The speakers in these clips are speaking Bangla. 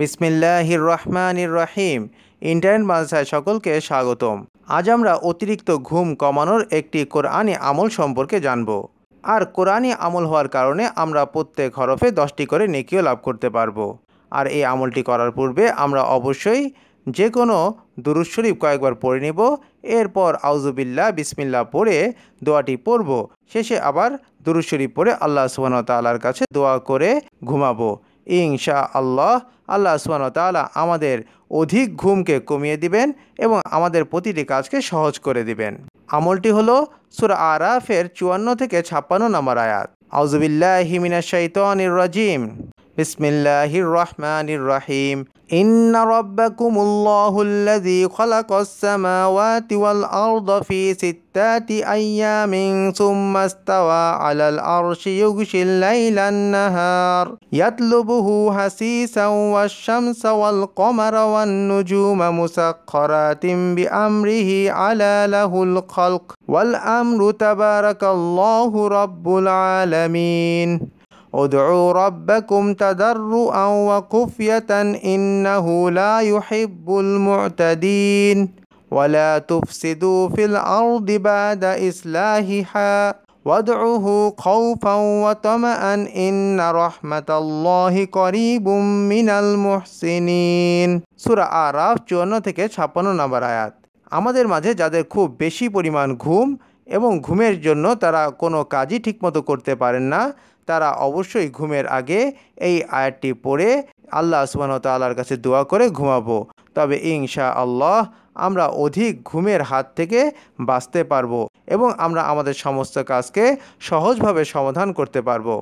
বিসমিল্লাহির রহমানির রহিম ইন্টারনেট মাদ্রাসায় সকলকে স্বাগতম আজ আমরা অতিরিক্ত ঘুম কমানোর একটি কোরআনি আমল সম্পর্কে জানব আর কোরআনি আমল হওয়ার কারণে আমরা প্রত্যেক হরফে দশটি করে নেকিও লাভ করতে পারবো আর এই আমলটি করার পূর্বে আমরা অবশ্যই যে কোনো দুরুশরীফ শরীফ কয়েকবার পড়ে নেব এরপর আউজুবিল্লা বিসমিল্লা পড়ে দোয়াটি পড়ব শেষে আবার দুরুশরীফ শরীফ পড়ে আল্লাহ সুবাহ কাছে দোয়া করে ঘুমাবো ইংশা আল্লাহ আল্লাহ তালা আমাদের অধিক ঘুমকে কমিয়ে দিবেন এবং আমাদের প্রতিটি কাজকে সহজ করে দিবেন আমলটি হলো সুর আরাফের চুয়ান্ন থেকে ছাপ্পান্ন নম্বর আয়াত আউজবিল্লাহ হিমিনা শৈতানির রাজিম বিসমিল্লাহ রহমানির রাহিম إن ربكم الله الذي خلق السماوات والأرض في ستة أيام ثم استوى على الأرش يغشي الليل النهار يطلبه حسيسا والشمس والقمر والنجوم مسخرات بأمره على له الخلق والأمر تبارك الله رب العالمين ادعوا ربكم تضرعا وخفية إنه لا يحب المعتدين ولا تفسدوا في الأرض بعد إصلاحها وادعوه خوفا وطمعا إن رحمة الله قريب من المحسنين آراف আরাফ চুয়ান্ন থেকে ছাপ্পান্ন নাম্বার আয়াত আমাদের মাঝে যাদের খুব বেশি পরিমাণ ঘুম এবং ঘুমের জন্য তারা কোনো কাজই ঠিকমতো করতে পারেন না তারা অবশ্যই ঘুমের আগে এই আয়াতটি পড়ে আল্লাহ সুবাহতাল্লার কাছে দোয়া করে ঘুমাবো তবে ইনশা আল্লাহ আমরা অধিক ঘুমের হাত থেকে বাঁচতে পারবো এবং আমরা আমাদের সমস্ত কাজকে সহজভাবে সমাধান করতে পারবো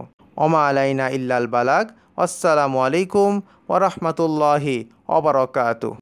অমা আলাইনা ইল্লাল বালাক আসসালামু আলাইকুম ওরহমতুল্লাহি অবরকাত